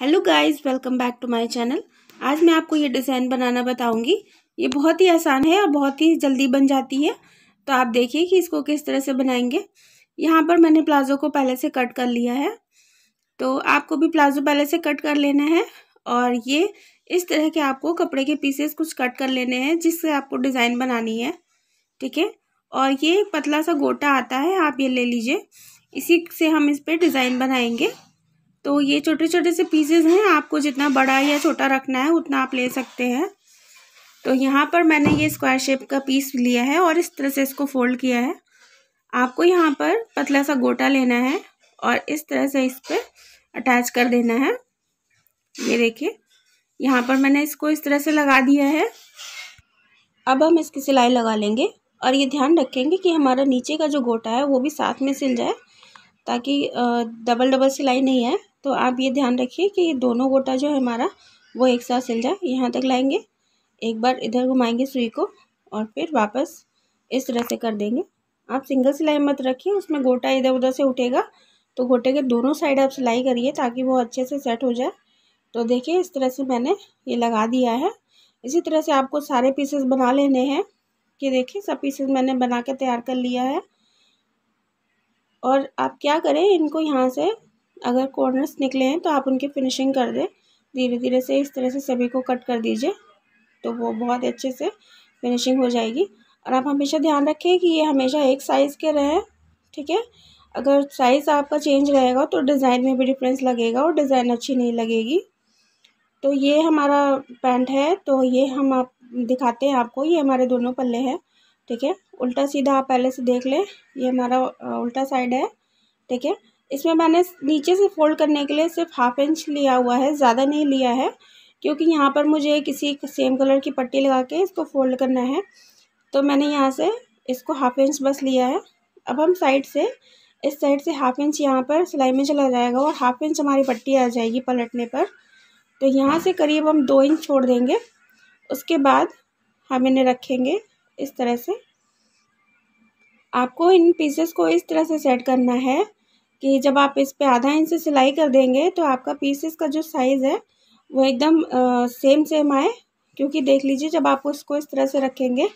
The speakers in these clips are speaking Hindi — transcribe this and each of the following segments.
hello guys welcome back to my channel आज मैं आपको ये डिज़ाइन बनाना बताऊंगी ये बहुत ही आसान है और बहुत ही जल्दी बन जाती है तो आप देखिए कि इसको किस तरह से बनाएंगे यहाँ पर मैंने प्लाज़ो को पहले से कट कर लिया है तो आपको भी प्लाज़ो पहले से कट कर लेना है और ये इस तरह के आपको कपड़े के पीसेस कुछ कट कर लेने हैं जिससे आपको डिज़ाइन बनानी है ठीक है और ये पतला सा गोटा आता है आप ये ले लीजिए इसी से हम इस पर डिज़ाइन बनाएंगे तो ये छोटे छोटे से पीसेस हैं आपको जितना बड़ा या छोटा रखना है उतना आप ले सकते हैं तो यहाँ पर मैंने ये स्क्वायर शेप का पीस लिया है और इस तरह से इसको फोल्ड किया है आपको यहाँ पर पतला सा गोटा लेना है और इस तरह से इस पर अटैच कर देना है ये देखिए यहाँ पर मैंने इसको इस तरह से लगा दिया है अब हम इसकी सिलाई लगा लेंगे और ये ध्यान रखेंगे कि हमारा नीचे का जो गोटा है वो भी साथ में सिल जाए ताकि डबल डबल सिलाई नहीं है तो आप ये ध्यान रखिए कि ये दोनों गोटा जो है हमारा वो एक साथ सिल जाए यहाँ तक लाएंगे एक बार इधर घुमाएंगे सुई को और फिर वापस इस तरह से कर देंगे आप सिंगल सिलाई मत रखिए उसमें गोटा इधर उधर से उठेगा तो गोटे के दोनों साइड आप सिलाई करिए ताकि वो अच्छे से सेट हो जाए तो देखिए इस तरह से मैंने ये लगा दिया है इसी तरह से आपको सारे पीसेस बना लेने हैं कि देखिए सब पीसेस मैंने बना के तैयार कर लिया है और आप क्या करें इनको यहाँ से अगर कॉर्नर्स निकले हैं तो आप उनकी फिनिशिंग कर दें धीरे धीरे से इस तरह से सभी को कट कर दीजिए तो वो बहुत अच्छे से फिनिशिंग हो जाएगी और आप हमेशा ध्यान रखें कि ये हमेशा एक साइज़ के रहें ठीक है अगर साइज़ आपका चेंज रहेगा तो डिज़ाइन में भी डिफरेंस लगेगा और डिज़ाइन अच्छी नहीं लगेगी तो ये हमारा पैंट है तो ये हम आप दिखाते हैं आपको ये हमारे दोनों पल्ले हैं ठीक है उल्टा सीधा आप पहले से देख लें ये हमारा उल्टा साइड है ठीक है इसमें मैंने नीचे से फोल्ड करने के लिए सिर्फ हाफ इंच लिया हुआ है ज़्यादा नहीं लिया है क्योंकि यहाँ पर मुझे किसी सेम कलर की पट्टी लगा के इसको फोल्ड करना है तो मैंने यहाँ से इसको हाफ इंच बस लिया है अब हम साइड से इस साइड से हाफ इंच यहाँ पर सिलाई में चला जाएगा और हाफ इंच हमारी पट्टी आ जाएगी पलटने पर तो यहाँ से करीब हम दो इंच छोड़ देंगे उसके बाद हम इन्हें रखेंगे इस तरह से आपको इन पीसेस को इस तरह से सेट करना है कि जब आप इस पर आधा इंच से सिलाई कर देंगे तो आपका पीसेस का जो साइज़ है वो एकदम सेम सेम आए क्योंकि देख लीजिए जब आप उसको इस तरह से रखेंगे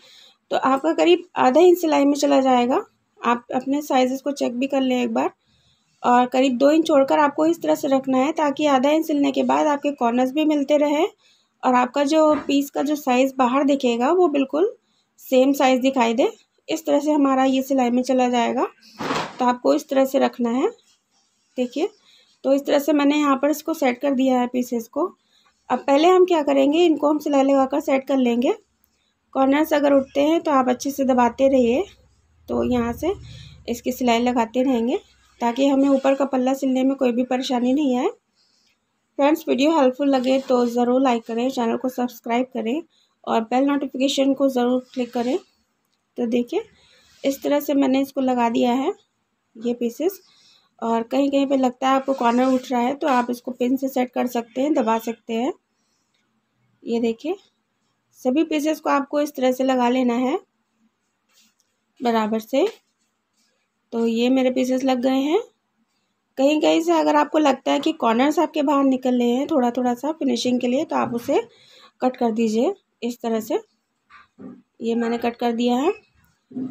तो आपका करीब आधा इंच सिलाई में चला जाएगा आप अपने साइज़ को चेक भी कर लें एक बार और करीब दो इंच छोड़कर आपको इस तरह से रखना है ताकि आधा इंच सिलने के बाद आपके कॉर्नर्स भी मिलते रहे और आपका जो पीस का जो साइज़ बाहर दिखेगा वो बिल्कुल सेम साइज़ दिखाई दे इस तरह से हमारा ये सिलाई में चला जाएगा तो आपको इस तरह से रखना है देखिए तो इस तरह से मैंने यहाँ पर इसको सेट कर दिया है पीसेस को अब पहले हम क्या करेंगे इनको हम सिलाई लगा कर सेट कर लेंगे कॉर्नर्स अगर उठते हैं तो आप अच्छे से दबाते रहिए तो यहाँ से इसकी सिलाई लगाते रहेंगे ताकि हमें ऊपर का पल्ला सिलने में कोई भी परेशानी नहीं आए फ्रेंड्स वीडियो हेल्पफुल लगे तो ज़रूर लाइक करें चैनल को सब्सक्राइब करें और बेल नोटिफिकेशन को ज़रूर क्लिक करें तो देखिए इस तरह से मैंने इसको लगा दिया है ये पीसेस और कहीं कहीं पे लगता है आपको कॉर्नर उठ रहा है तो आप इसको पिन से सेट कर सकते हैं दबा सकते हैं ये देखिए सभी पीसेस को आपको इस तरह से लगा लेना है बराबर से तो ये मेरे पीसेस लग गए हैं कहीं कहीं से अगर आपको लगता है कि कॉर्नर्स आपके बाहर निकल रहे हैं थोड़ा थोड़ा सा फिनिशिंग के लिए तो आप उसे कट कर दीजिए इस तरह से ये मैंने कट कर दिया है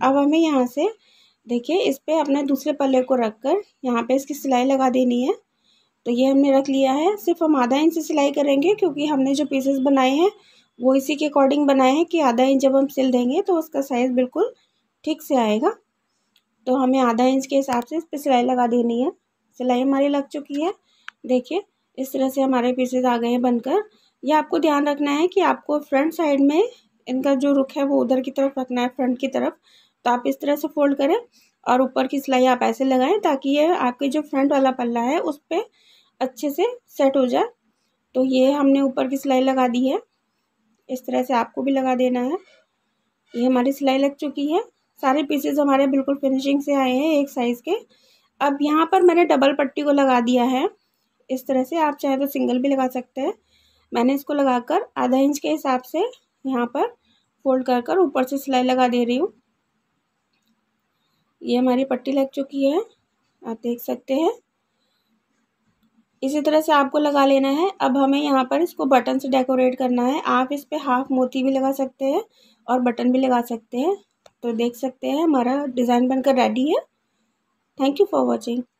अब हमें यहाँ से देखिए इस पर अपने दूसरे पल्ले को रख कर यहाँ पर इसकी सिलाई लगा देनी है तो ये हमने रख लिया है सिर्फ हम आधा इंच से सिलाई करेंगे क्योंकि हमने जो पीसेस बनाए हैं वो इसी के अकॉर्डिंग बनाए हैं कि आधा इंच जब हम सिल देंगे तो उसका साइज़ बिल्कुल ठीक से आएगा तो हमें आधा इंच के हिसाब से इस पर सिलाई लगा देनी है सिलाई हमारी लग चुकी है देखिए इस तरह से हमारे पीसेज आ गए हैं बनकर यह आपको ध्यान रखना है कि आपको फ्रंट साइड में इनका जो रुख है वो उधर की तरफ रखना है फ्रंट की तरफ तो आप इस तरह से फोल्ड करें और ऊपर की सिलाई आप ऐसे लगाएं ताकि ये आपके जो फ्रंट वाला पल्ला है उस पर अच्छे से सेट हो जाए तो ये हमने ऊपर की सिलाई लगा दी है इस तरह से आपको भी लगा देना है ये हमारी सिलाई लग चुकी है सारे पीसेज हमारे बिल्कुल फिनिशिंग से आए हैं एक साइज़ के अब यहाँ पर मैंने डबल पट्टी को लगा दिया है इस तरह से आप चाहे तो सिंगल भी लगा सकते हैं मैंने इसको लगाकर आधा इंच के हिसाब से यहाँ पर फोल्ड कर कर ऊपर से सिलाई लगा दे रही हूँ ये हमारी पट्टी लग चुकी है आप देख सकते हैं इसी तरह से आपको लगा लेना है अब हमें यहाँ पर इसको बटन से डेकोरेट करना है आप इस पर हाफ मोती भी लगा सकते हैं और बटन भी लगा सकते हैं तो देख सकते हैं हमारा डिज़ाइन बनकर रेडी है थैंक यू फॉर वॉचिंग